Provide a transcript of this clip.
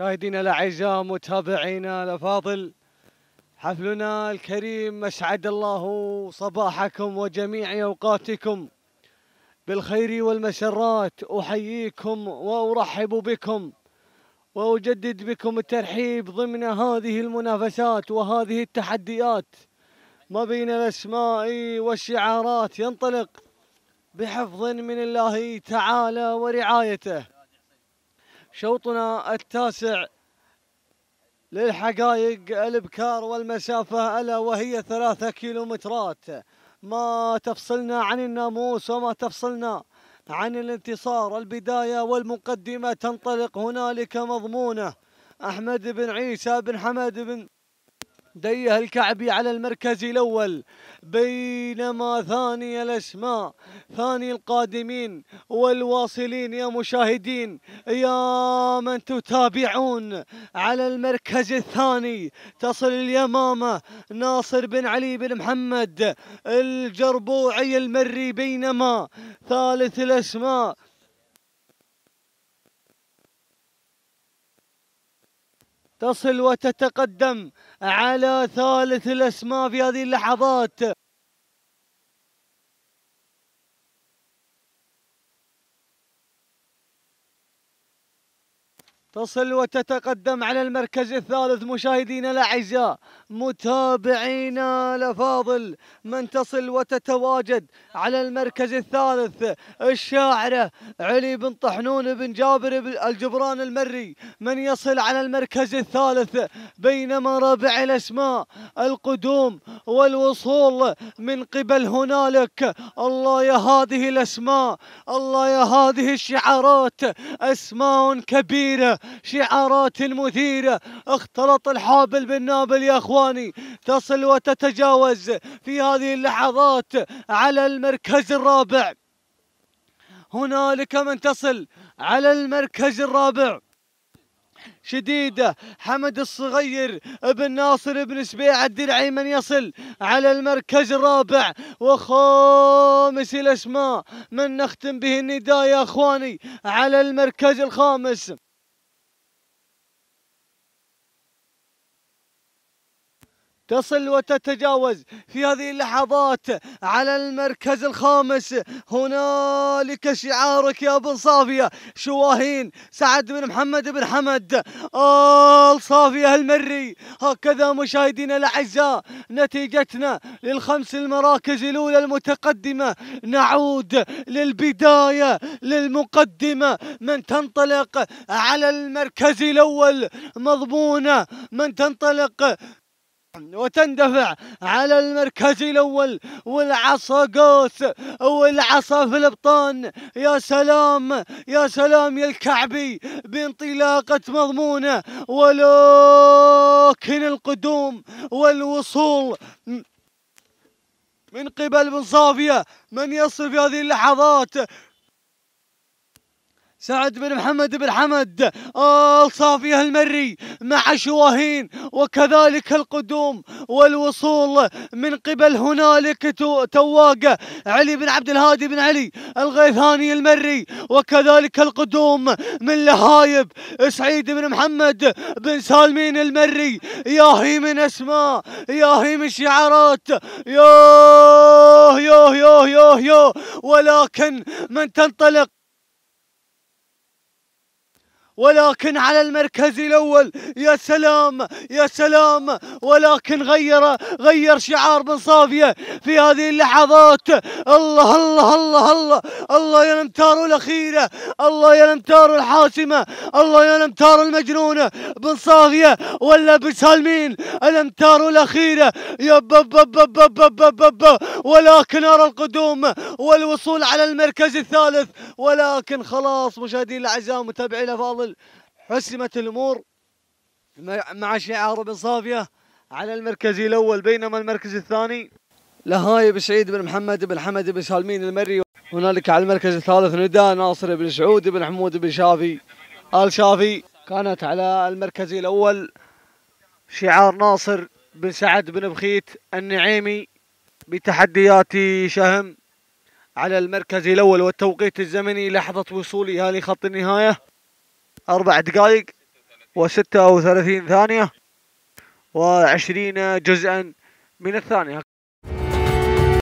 مشاهدينا الاعزاء متابعينا الافاضل حفلنا الكريم مسعد الله صباحكم وجميع اوقاتكم بالخير والمسرات احييكم وارحب بكم واجدد بكم الترحيب ضمن هذه المنافسات وهذه التحديات ما بين الاسماء والشعارات ينطلق بحفظ من الله تعالى ورعايته شوطنا التاسع للحقائق الابكار والمسافه الا وهي ثلاثة كيلومترات ما تفصلنا عن الناموس وما تفصلنا عن الانتصار البدايه والمقدمه تنطلق هنالك مضمونه احمد بن عيسى بن حمد بن ديه الكعبي على المركز الأول بينما ثاني الأسماء ثاني القادمين والواصلين يا مشاهدين يا من تتابعون على المركز الثاني تصل اليمامة ناصر بن علي بن محمد الجربوعي المري بينما ثالث الأسماء تصل وتتقدم على ثالث الأسماء في هذه اللحظات تصل وتتقدم على المركز الثالث مشاهدينا الاعزاء متابعينا الافاضل من تصل وتتواجد على المركز الثالث الشاعره علي بن طحنون بن جابر الجبران المري من يصل على المركز الثالث بينما رابع الاسماء القدوم والوصول من قبل هنالك الله يا هذه الاسماء الله يا هذه الشعارات اسماء كبيره شعارات مثيرة اختلط الحابل بالنابل يا اخواني تصل وتتجاوز في هذه اللحظات على المركز الرابع هنالك من تصل على المركز الرابع شديدة حمد الصغير بن ناصر بن سبيع الدرعي من يصل على المركز الرابع وخامس الأسماء من نختم به النداء يا أخواني على المركز الخامس تصل وتتجاوز في هذه اللحظات على المركز الخامس هنالك شعارك يا بن صافية شواهين سعد بن محمد بن حمد آل صافية المري هكذا مشاهدينا الأعزاء نتيجتنا للخمس المراكز الأولى المتقدمة نعود للبداية للمقدمة من تنطلق على المركز الأول مضمونة من تنطلق وتندفع على المركز الاول والعصا قوس والعصا في الابطان يا سلام يا سلام يا الكعبي بانطلاقه مضمونه ولكن القدوم والوصول من قبل بن صافيه من يصل في هذه اللحظات سعد بن محمد بن حمد الصافية المري مع شواهين وكذلك القدوم والوصول من قبل هنالك تواقة علي بن عبد الهادي بن علي الغيثاني المري وكذلك القدوم من لهايب سعيد بن محمد بن سالمين المري ياهي من اسماء ياهي من شعارات يوه يوه يوه يوه يوه ولكن من تنطلق ولكن على المركز الاول يا سلام يا سلام ولكن غير غير شعار بن صافيه في هذه اللحظات الله الله الله الله الله يا الامتار الاخيره الله يا الامتار الحاسمه الله يا الامتار المجنونه بن صافيه ولا بسالمين الامتار الاخيره يا بب بب بب بب بب, بب ولكن ارى القدوم والوصول على المركز الثالث ولكن خلاص مشاهدينا الاعزاء متابعينا فاضل الأول حسمت الأمور مع شعار بن صافية على المركز الأول بينما المركز الثاني لهايب سعيد بن محمد بن حمد بن سالمين المري هنالك على المركز الثالث نداء ناصر بن سعود بن حمود بن شافي آل شافي كانت على المركز الأول شعار ناصر بن سعد بن بخيت النعيمي بتحديات شهم على المركز الأول والتوقيت الزمني لحظة وصولها لخط النهاية أربع دقائق وستة وثلاثين ثانية وعشرين جزءا من الثانية